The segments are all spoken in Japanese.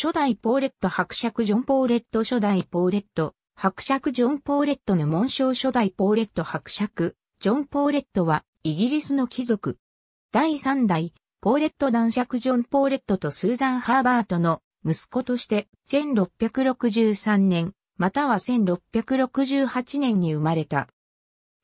初代ポーレット伯爵ジョン・ポーレット初代ポーレット伯爵ジョン・ポーレットの紋章初代ポーレット伯爵ジョン・ポーレットはイギリスの貴族。第三代ポーレット男爵ジョン・ポーレットとスーザン・ハーバートの息子として1663年または1668年に生まれた。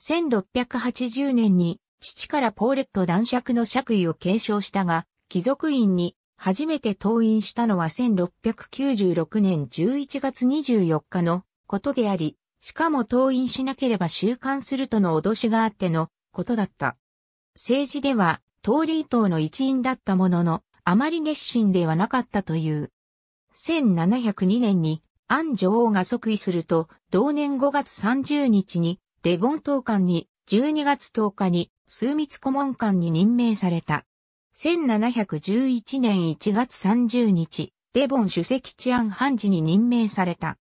1680年に父からポーレット男爵の爵位を継承したが貴族院に初めて登院したのは1696年11月24日のことであり、しかも登院しなければ収監するとの脅しがあってのことだった。政治では、東ー党の一員だったものの、あまり熱心ではなかったという。1702年に、アン女王が即位すると、同年5月30日に、デボン党官に、12月10日に、数密顧問官に任命された。1711年1月30日、デボン主席治安判事に任命された。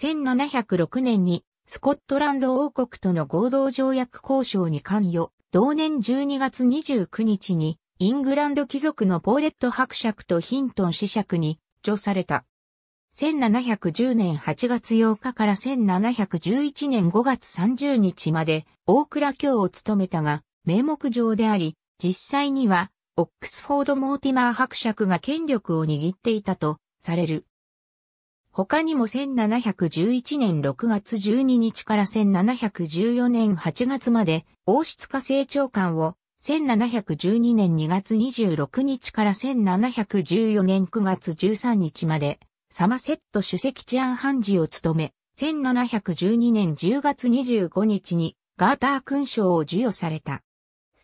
1706年にスコットランド王国との合同条約交渉に関与、同年12月29日にイングランド貴族のポーレット伯爵とヒントン子爵に除された。1710年8月8日から1711年5月30日まで大倉卿を務めたが、名目上であり、実際にはオックスフォード・モーティマー伯爵が権力を握っていたとされる。他にも1711年6月12日から1714年8月まで王室家政長官を、1712年2月26日から1714年9月13日まで、サマセット主席治安判事を務め、1712年10月25日にガーター勲章を授与された。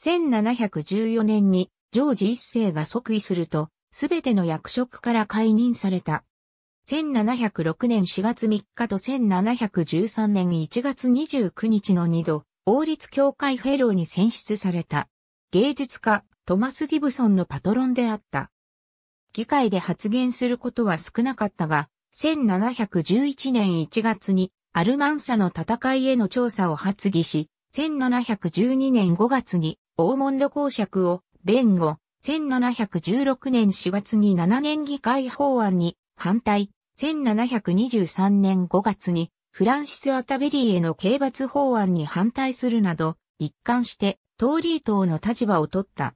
1714年にジョージ一世が即位すると、すべての役職から解任された。1706年4月3日と1713年1月29日の2度、王立協会フェローに選出された。芸術家、トマス・ギブソンのパトロンであった。議会で発言することは少なかったが、1711年1月にアルマンサの戦いへの調査を発議し、1712年5月にオーモンド公爵を弁護、1716年4月に7年議会法案に反対、1723年5月にフランシス・アタベリーへの刑罰法案に反対するなど、一貫してトーリー党の立場を取った。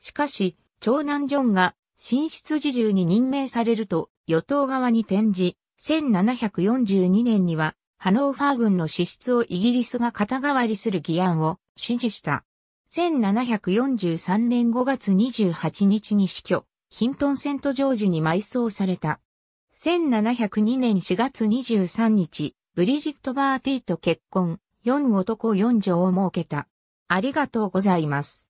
しかし、長男ジョンが新出自重に任命されると与党側に転じ、1742年にはハノーファー軍の支出をイギリスが肩代わりする議案を支持した。1743年5月28日に死去、ヒントンセントジョージに埋葬された。1702年4月23日、ブリジット・バーティーと結婚、4男4女を設けた。ありがとうございます。